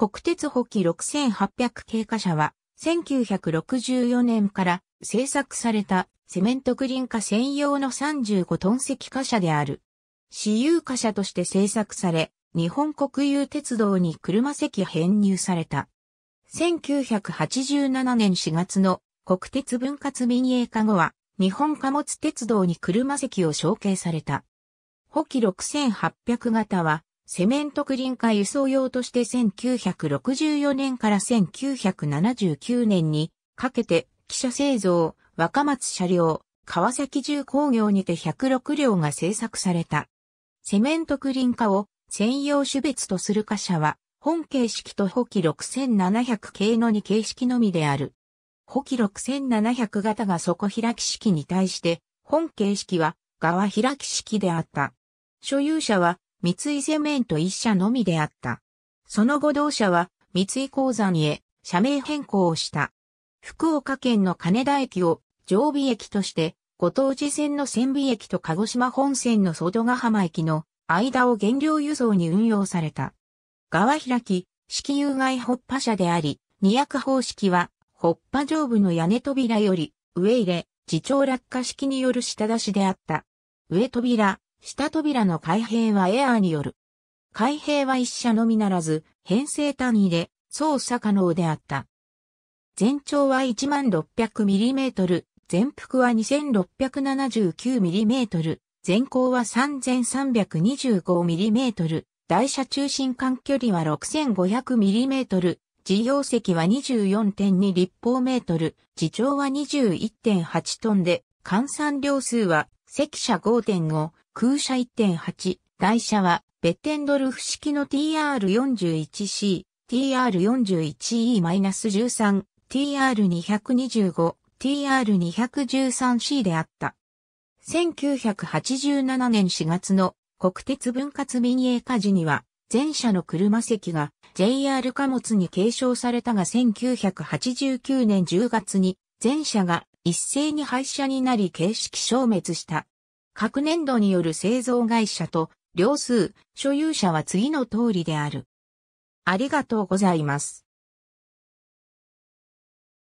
国鉄補機6800経過車は、1964年から製作されたセメントクリン化専用の35トン積貨車である。私有貨車として製作され、日本国有鉄道に車席編入された。1987年4月の国鉄分割民営化後は、日本貨物鉄道に車席を承継された。補機6800型は、セメントクリンカ輸送用として1964年から1979年にかけて汽車製造、若松車両、川崎重工業にて106両が製作された。セメントクリンカを専用種別とする貨車は、本形式と補機6700系の2形式のみである。補機6700型が底開き式に対して、本形式は側開き式であった。所有者は三井セメント一社のみであった。その後同社は三井鉱山へ社名変更をした。福岡県の金田駅を常備駅として、ご当地線の千尾駅と鹿児島本線の外ヶ浜駅の間を原料輸送に運用された。側開き、式有害発破車であり、二役方式は、発破上部の屋根扉より、上入れ、自長落下式による下出しであった。上扉、下扉の開閉はエアーによる。開閉は一社のみならず、編成単位で操作可能であった。全長は 1600mm、全幅は 2679mm、全高は 3325mm、台車中心間距離は 6500mm、事業席は24.2立方メートル、自長は21.8トンで、換算量数は赤車5.5、空車1.8、台車は、ベッテンドルフ式の TR41C、TR41E-13、TR225、TR213C であった。1987年4月の国鉄分割民営化時には、全車の車席が JR 貨物に継承されたが1989年10月に全車が一斉に廃車になり形式消滅した。各年度による製造会社と両数、所有者は次の通りである。ありがとうございます。